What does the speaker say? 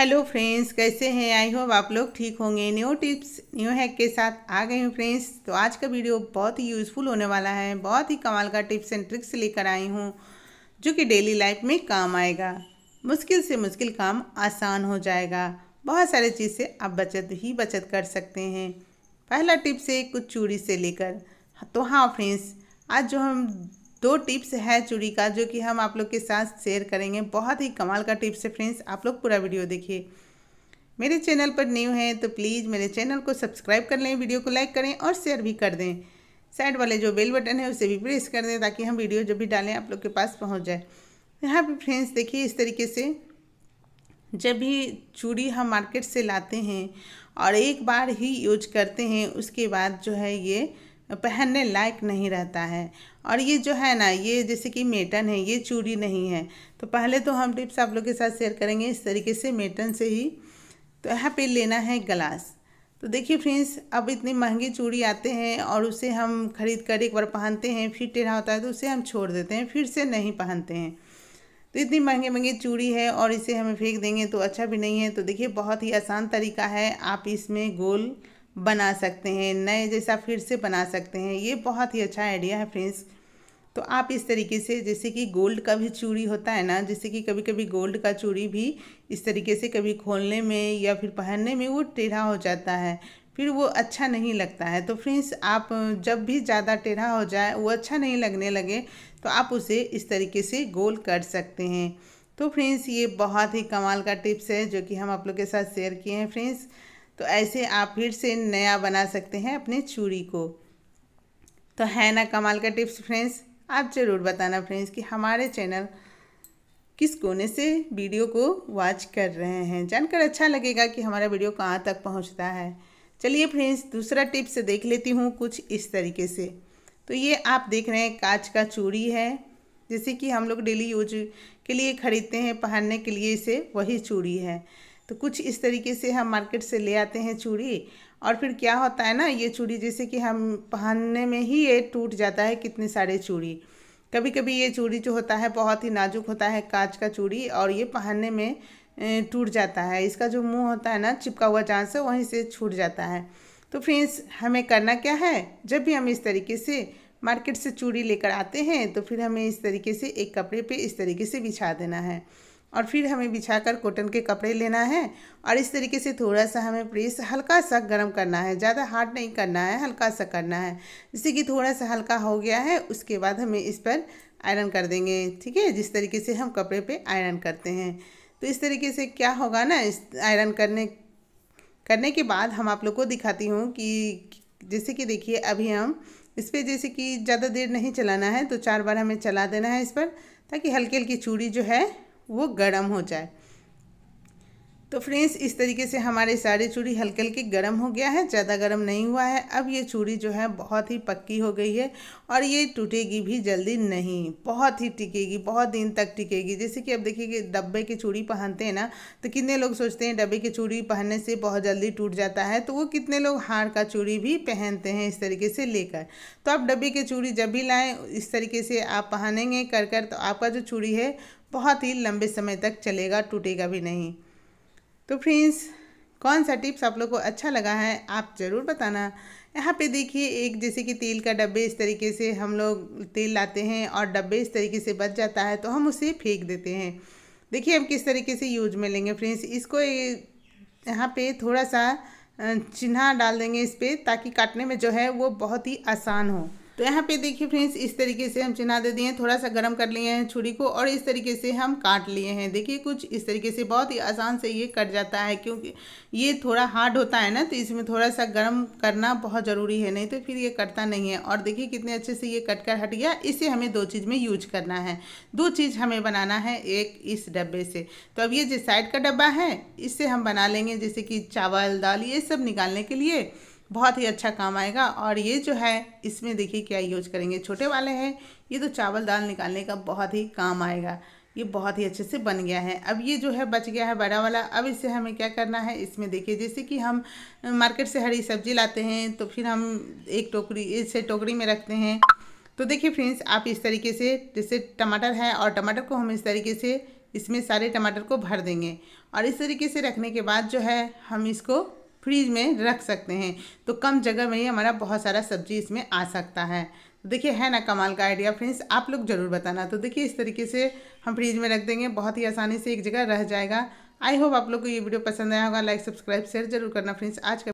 hello friends कैसे हैं I hope आप लोग ठीक होंगे न्यू टिप्स न्यू हैक के साथ आ गई हूँ फ्रेंड्स तो आज का वीडियो बहुत ही यूज़फुल होने वाला है बहुत ही कमाल का टिप्स एंड ट्रिक्स लेकर आई हूँ जो कि डेली लाइफ में काम आएगा मुश्किल से मुश्किल काम आसान हो जाएगा बहुत सारे चीज़ से आप बचत ही बचत कर सकते हैं पहला टिप्स है कुछ चूड़ी से लेकर तो हाँ फ्रेंड्स आज जो हम दो टिप्स है चूड़ी का जो कि हम आप लोग के साथ शेयर करेंगे बहुत ही कमाल का टिप्स है फ्रेंड्स आप लोग पूरा वीडियो देखिए मेरे चैनल पर न्यू है तो प्लीज़ मेरे चैनल को सब्सक्राइब कर लें वीडियो को लाइक करें और शेयर भी कर दें साइड वाले जो बेल बटन है उसे भी प्रेस कर दें ताकि हम वीडियो जब भी डालें आप लोग के पास पहुँच जाए यहाँ पर फ्रेंड्स देखिए इस तरीके से जब भी चूड़ी हम मार्केट से लाते हैं और एक बार ही यूज करते हैं उसके बाद जो है ये पहनने लायक नहीं रहता है और ये जो है ना ये जैसे कि मेटन है ये चूड़ी नहीं है तो पहले तो हम टिप्स आप लोग के साथ शेयर करेंगे इस तरीके से मेटन से ही तो यहाँ पे लेना है ग्लास तो देखिए फ्रेंड्स अब इतनी महंगी चूड़ी आते हैं और उसे हम खरीद कर एक बार पहनते हैं फिर टेढ़ा होता है तो उसे हम छोड़ देते हैं फिर से नहीं पहनते हैं तो इतनी महंगी महंगी चूड़ी है और इसे हमें फेंक देंगे तो अच्छा भी नहीं है तो देखिए बहुत ही आसान तरीका है आप इसमें गोल बना सकते हैं नए जैसा फिर से बना सकते हैं ये बहुत ही अच्छा आइडिया है फ्रेंड्स तो आप इस तरीके से जैसे कि गोल्ड का भी चूड़ी होता है ना जैसे कि कभी कभी गोल्ड का चूड़ी भी इस तरीके से कभी खोलने में या फिर पहनने में वो टेढ़ा हो जाता है फिर वो अच्छा नहीं लगता है तो फ्रेंड्स आप जब भी ज़्यादा टेढ़ा हो जाए वो अच्छा नहीं लगने लगे तो आप उसे इस तरीके से गोल कर सकते हैं तो फ्रेंड्स ये बहुत ही कमाल का टिप्स है जो कि हम आप लोग के साथ शेयर किए हैं फ्रेंड्स तो ऐसे आप फिर से नया बना सकते हैं अपने चूड़ी को तो है ना कमाल का टिप्स फ्रेंड्स आप ज़रूर बताना फ्रेंड्स कि हमारे चैनल किस कोने से वीडियो को वॉच कर रहे हैं जानकर अच्छा लगेगा कि हमारा वीडियो कहाँ तक पहुँचता है चलिए फ्रेंड्स दूसरा टिप्स देख लेती हूँ कुछ इस तरीके से तो ये आप देख रहे हैं कांच का चूड़ी है जैसे कि हम लोग डेली यूज के लिए ख़रीदते हैं पहनने के लिए इसे वही चूड़ी है तो कुछ इस तरीके से हम मार्केट से ले आते हैं चूड़ी और फिर क्या होता है ना ये चूड़ी जैसे कि हम पहनने में ही ये टूट जाता है कितने सारे चूड़ी कभी कभी ये चूड़ी जो होता है बहुत ही नाजुक होता है कांच का चूड़ी और ये पहनने में टूट जाता है इसका जो मुंह होता है ना चिपका हुआ चांस है वहीं से छूट जाता है तो फ्रेंड्स हमें करना क्या है जब भी हम इस तरीके से मार्केट से चूड़ी लेकर आते हैं तो फिर हमें इस तरीके से एक कपड़े पे इस तरीके से बिछा देना है और फिर हमें बिछाकर कॉटन के कपड़े लेना है और इस तरीके से थोड़ा सा हमें प्रेस हल्का सा गर्म करना है ज़्यादा हार्ड नहीं करना है हल्का सा करना है जिससे कि थोड़ा सा हल्का हो गया है उसके बाद हमें इस पर आयरन कर देंगे ठीक है जिस तरीके से हम कपड़े पे आयरन करते हैं तो इस तरीके से क्या होगा ना इस आयरन करने करने के बाद हम आप लोग को दिखाती हूँ कि जैसे कि देखिए अभी हम इस पर जैसे कि ज़्यादा देर नहीं चलाना है तो चार बार हमें चला देना है इस पर ताकि हल्की हल्की चूड़ी जो है वो गर्म हो जाए तो फ्रेंड्स इस तरीके से हमारे सारे चूड़ी हल्के हल्के गर्म हो गया है ज़्यादा गर्म नहीं हुआ है अब ये चूड़ी जो है बहुत ही पक्की हो गई है और ये टूटेगी भी जल्दी नहीं बहुत ही टिकेगी बहुत दिन तक टिकेगी जैसे कि अब देखिए कि डब्बे की चूड़ी पहनते हैं ना तो कितने लोग सोचते हैं डब्बे की चूड़ी पहनने से बहुत जल्दी टूट जाता है तो वो कितने लोग हार का चूड़ी भी पहनते हैं इस तरीके से लेकर तो आप डब्बे की चूड़ी जब भी लाएँ इस तरीके से आप पहनेंगे कर कर तो आपका जो चूड़ी है बहुत ही लंबे समय तक चलेगा टूटेगा भी नहीं तो फ्रेंड्स कौन सा टिप्स आप लोग को अच्छा लगा है आप ज़रूर बताना यहाँ पे देखिए एक जैसे कि तेल का डब्बे इस तरीके से हम लोग तेल लाते हैं और डब्बे इस तरीके से बच जाता है तो हम उसे फेंक देते हैं देखिए हम किस तरीके से यूज में लेंगे फ्रेंड्स इसको यहाँ पे थोड़ा सा चिन्ह डाल देंगे इस पर ताकि काटने में जो है वो बहुत ही आसान हो तो यहाँ पे देखिए फ्रेंड्स इस तरीके से हम चिना दे दिए हैं थोड़ा सा गर्म कर लिए हैं छुरी को और इस तरीके से हम काट लिए हैं देखिए कुछ इस तरीके से बहुत ही आसान से ये कट जाता है क्योंकि ये थोड़ा हार्ड होता है ना तो इसमें थोड़ा सा गर्म करना बहुत ज़रूरी है नहीं तो फिर ये कटता नहीं है और देखिए कितने अच्छे से ये कट कर हट गया इसे हमें दो चीज़ में यूज करना है दो चीज़ हमें बनाना है एक इस डब्बे से तो अब ये जो साइड का डब्बा है इससे हम बना लेंगे जैसे कि चावल दाल ये सब निकालने के लिए बहुत ही अच्छा काम आएगा और ये जो है इसमें देखिए क्या यूज करेंगे छोटे वाले हैं ये तो चावल दाल निकालने का बहुत ही काम आएगा ये बहुत ही अच्छे से बन गया है अब ये जो है बच गया है बड़ा वाला अब इसे हमें क्या करना है इसमें देखिए जैसे कि हम मार्केट से हरी सब्जी लाते हैं तो फिर हम एक टोकरी इसे टोकरी में रखते हैं तो देखिए फ्रेंड्स आप इस तरीके से जैसे टमाटर है और टमाटर को हम इस तरीके से इसमें सारे टमाटर को भर देंगे और इस तरीके से रखने के बाद जो है हम इसको फ्रीज में रख सकते हैं तो कम जगह में ही हमारा बहुत सारा सब्जी इसमें आ सकता है तो देखिए है ना कमाल का आइडिया फ्रेंड्स आप लोग ज़रूर बताना तो देखिए इस तरीके से हम फ्रीज में रख देंगे बहुत ही आसानी से एक जगह रह जाएगा आई होप आप लोग को ये वीडियो पसंद आया होगा लाइक सब्सक्राइब शेयर जरूर करना फ्रेंड्स आज का